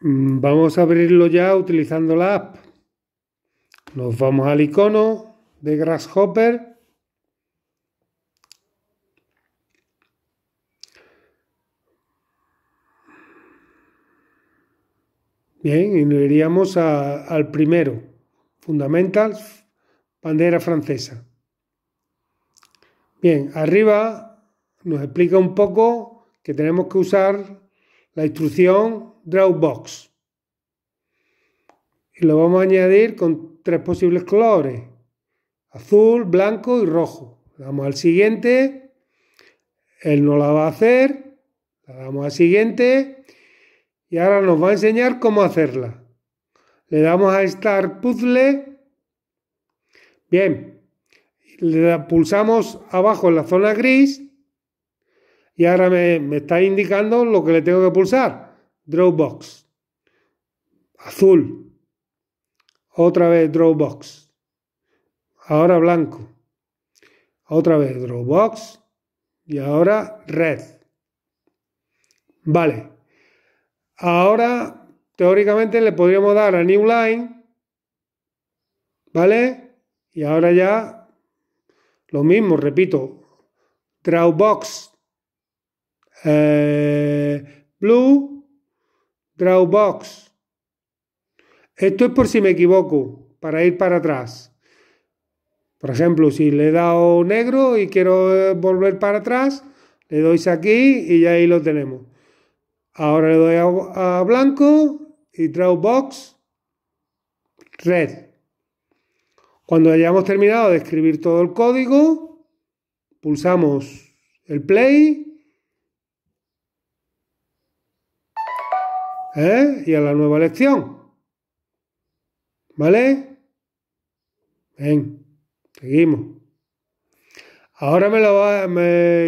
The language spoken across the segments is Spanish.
Mm, vamos a abrirlo ya utilizando la app. Nos vamos al icono de Grasshopper. Bien, y nos iríamos al primero, Fundamentals, bandera francesa. Bien, arriba nos explica un poco que tenemos que usar la instrucción Dropbox. Y lo vamos a añadir con tres posibles colores, azul, blanco y rojo. Le damos al siguiente, él no la va a hacer, le damos al siguiente y ahora nos va a enseñar cómo hacerla. Le damos a Start Puzzle. Bien, le pulsamos abajo en la zona gris y ahora me, está indicando lo que le tengo que pulsar. Drawbox. Azul. Otra vez Drawbox. Ahora blanco. Otra vez Drawbox. Y ahora red. Vale. Ahora, teóricamente, le podríamos dar a New Line. ¿Vale? Y ahora ya lo mismo, repito. Dropbox eh, Blue Blue Box Esto es por si me equivoco, para ir para atrás. Por ejemplo, si le he dado negro y quiero eh, volver para atrás, le doy aquí y ya ahí lo tenemos. Ahora le doy a, blanco y Draw Box Red. Cuando hayamos terminado de escribir todo el código, pulsamos el play ¿Eh? y a la nueva lección, ¿Vale? Bien, seguimos. Ahora me lo va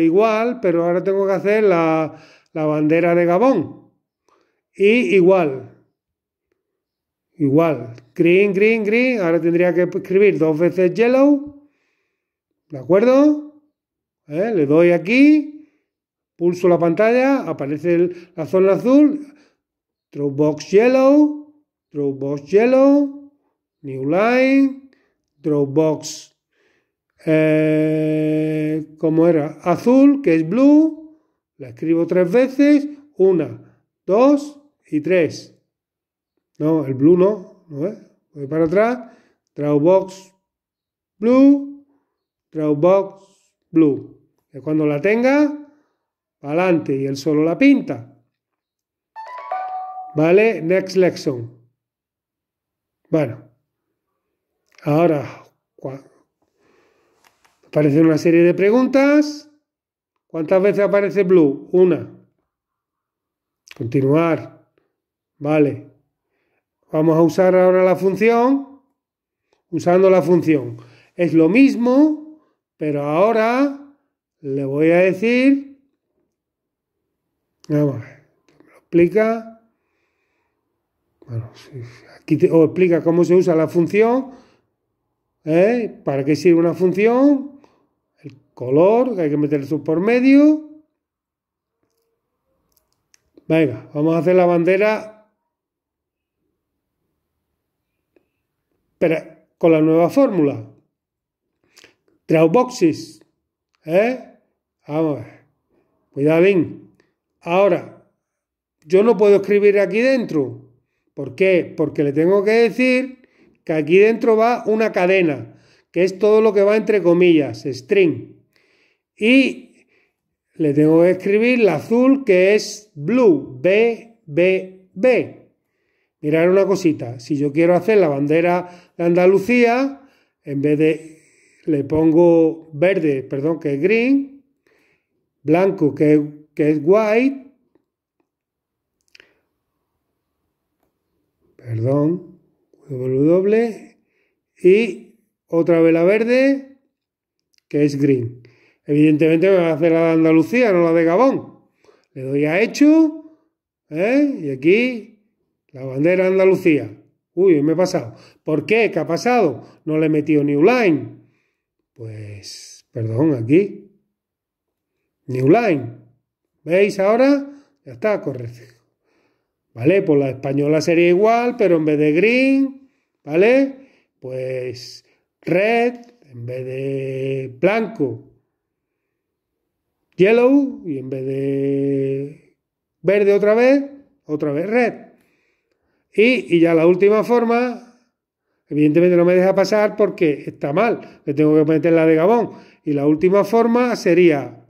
igual, pero ahora tengo que hacer la, bandera de Gabón. Y igual. Igual. Green, green, green. Ahora tendría que escribir dos veces yellow. ¿De acuerdo? ¿Eh? Le doy aquí. Pulso la pantalla. Aparece la zona azul. Dropbox yellow, Drawbox yellow, new line, dropbox, eh, ¿cómo era azul, que es blue, la escribo tres veces, una, dos y tres. No, el blue no, ¿no Voy para atrás, dropbox blue, dropbox blue. Y cuando la tenga, adelante y él solo la pinta. ¿Vale? Next lesson. Bueno. Ahora aparece una serie de preguntas. ¿Cuántas veces aparece blue? Una. Continuar. Vale. Vamos a usar ahora la función. Usando la función. Es lo mismo, pero ahora le voy a decir. Vamos a Me lo explica aquí te, os explica cómo se usa la función, ¿eh? para qué sirve una función, el color, hay que meter el por medio. Venga, vamos a hacer la bandera. Pero con la nueva fórmula. Drawboxes. ¿Eh? Vamos a ver. Cuidado bien. Ahora, yo no puedo escribir aquí dentro. ¿Por qué? Porque le tengo que decir que aquí dentro va una cadena, que es todo lo que va entre comillas, string. Y le tengo que escribir la azul, que es blue, B, B, B. Mirar una cosita, si yo quiero hacer la bandera de Andalucía, en vez de le pongo verde, perdón, que es green, blanco, que, que es white, perdón, W y otra vela verde que es green. Evidentemente me va a hacer la de Andalucía, no la de Gabón. Le doy a hecho ¿eh? y aquí la bandera Andalucía. Uy, me he pasado. ¿Por qué? ¿Qué ha pasado? No le he metido New Line. Pues, perdón, aquí. New Line. ¿Veis ahora? Ya está, correcto. ¿vale? Pues la española sería igual, pero en vez de green, ¿vale? Pues red en vez de blanco, yellow y en vez de verde otra vez, otra vez red. Y, y ya la última forma, evidentemente no me deja pasar porque está mal, le tengo que meter la de Gabón. Y la última forma sería,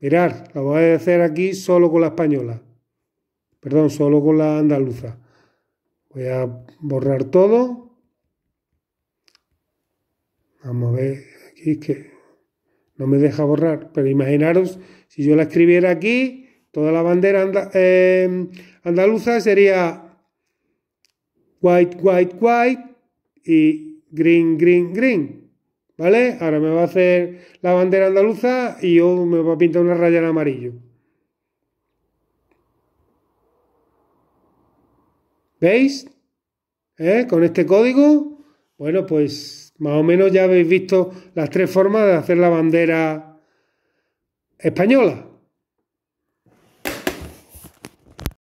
mirar, la voy a hacer aquí solo con la española perdón, solo con la andaluza. Voy a borrar todo. Vamos a ver, aquí es que no me deja borrar, pero imaginaros si yo la escribiera aquí, toda la bandera eh, andaluza sería white, white, white y green, green, green. ¿Vale? Ahora me va a hacer la bandera andaluza y yo me voy a pintar una raya en amarillo. ¿Veis? ¿Eh? Con este código, bueno, pues más o menos ya habéis visto las tres formas de hacer la bandera española.